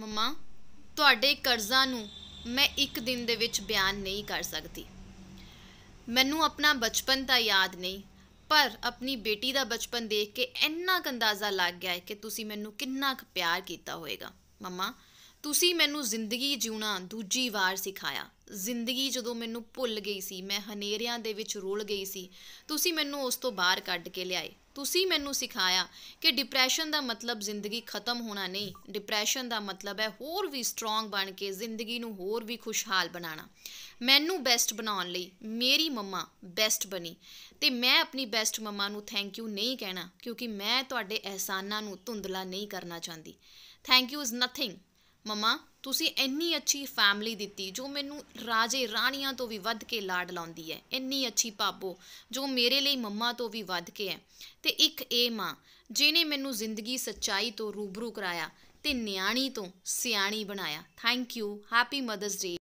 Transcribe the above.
ਮਮਾ ਤੁਹਾਡੇ ਕਰਜ਼ਾ ਨੂੰ ਮੈਂ ਇੱਕ ਦਿਨ ਦੇ ਵਿੱਚ ਬਿਆਨ ਨਹੀਂ ਕਰ ਸਕਦੀ ਮੈਨੂੰ ਆਪਣਾ ਬਚਪਨ ਤਾਂ ਯਾਦ ਨਹੀਂ ਪਰ ਆਪਣੀ ਬੇਟੀ ਦਾ ਬਚਪਨ ਦੇਖ ਕੇ ਇੰਨਾ ਅੰਦਾਜ਼ਾ ਲੱਗ ਗਿਆ ਹੈ ਕਿ ਤੁਸੀਂ ਮੈਨੂੰ ਕਿੰਨਾ ਕੁ ਪਿਆਰ ਕੀਤਾ ਹੋਵੇਗਾ ਮਮਾ ਤੁਸੀਂ ਮੈਨੂੰ ਜ਼ਿੰਦਗੀ ਜਿਉਣਾ ਦੂਜੀ ਵਾਰ ਸਿਖਾਇਆ ਜ਼ਿੰਦਗੀ ਜਦੋਂ ਮੈਨੂੰ ਭੁੱਲ ਗਈ ਸੀ ਮੈਂ ਹਨੇਰਿਆਂ ਦੇ ਵਿੱਚ ਰੁਲ ਗਈ ਸੀ ਤੁਸੀਂ ਮੈਨੂੰ ਉਸ ਤੋਂ ਬਾਹਰ ਕੱਢ ਕੇ ਲਿਆਏ ਤੁਸੀਂ ਮੈਨੂੰ ਸਿਖਾਇਆ ਕਿ ਡਿਪਰੈਸ਼ਨ ਦਾ ਮਤਲਬ ਜ਼ਿੰਦਗੀ ਖਤਮ ਹੋਣਾ ਨਹੀਂ ਡਿਪਰੈਸ਼ਨ ਦਾ ਮਤਲਬ ਹੈ ਹੋਰ ਵੀ ਸਟਰੋਂਗ ਬਣ ਕੇ ਜ਼ਿੰਦਗੀ ਨੂੰ ਹੋਰ ਵੀ ਖੁਸ਼ਹਾਲ ਬਣਾਉਣਾ ਮੈਨੂੰ ਬੈਸਟ ਬਣਾਉਣ ਲਈ ਮੇਰੀ ਮੰਮਾ ਬੈਸਟ ਬਣੀ ਤੇ ਮੈਂ ਆਪਣੀ ਬੈਸਟ ਮੰਮਾ ਨੂੰ ਥੈਂਕ ਯੂ ਨਹੀਂ ਕਹਿਣਾ ਕਿਉਂਕਿ ਮੈਂ ਤੁਹਾਡੇ ਅਹਿਸਾਨਾਂ ਨੂੰ ਧੁੰਦਲਾ ਨਹੀਂ ਕਰਨਾ ਚਾਹੁੰਦੀ ਥੈਂਕ ਯੂ ਇਜ਼ ਨਥਿੰਗ ਮਮਾ ਤੁਸੀਂ ਇੰਨੀ ਅੱਛੀ ਫੈਮਿਲੀ ਦਿੱਤੀ ਜੋ ਮੈਨੂੰ ਰਾਜੇ ਰਾਣੀਆਂ ਤੋਂ ਵੀ ਵੱਧ ਕੇ ਲਾਡ ਲਾਉਂਦੀ ਹੈ ਇੰਨੀ ਅੱਛੀ ਪਾਪੋ ਜੋ ਮੇਰੇ ਲਈ ਮੰਮਾ ਤੋਂ ਵੀ ਵੱਧ ਕੇ ਹੈ ਤੇ ਇੱਕ ਇਹ ਮਾਂ ਜਿਨੇ ਮੈਨੂੰ ਜ਼ਿੰਦਗੀ ਸੱਚਾਈ ਤੋਂ ਰੂਬਰੂ ਕਰਾਇਆ ਤੇ ਨਿਆਣੀ ਤੋਂ ਸਿਆਣੀ ਬਣਾਇਆ thank you happy mothers day